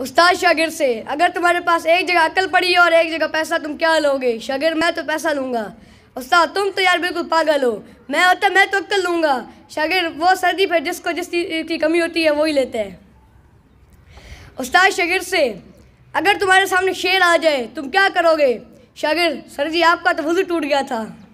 उस्ताद शागिर से अगर तुम्हारे पास एक जगह अकल पड़ी है और एक जगह पैसा तुम क्या लोगे शागिर मैं तो पैसा लूँगा उस्ताद तुम तो यार बिल्कुल पागल हो मैं होता मैं तो अक्ल लूँगा शागिर वो सर्दी पर जिसको जिस की कमी होती है वही लेते हैं उस्ताद शागिर से अगर तुम्हारे सामने शेर आ जाए तुम क्या करोगे शागिर सर जी आपका तो वजू टूट गया था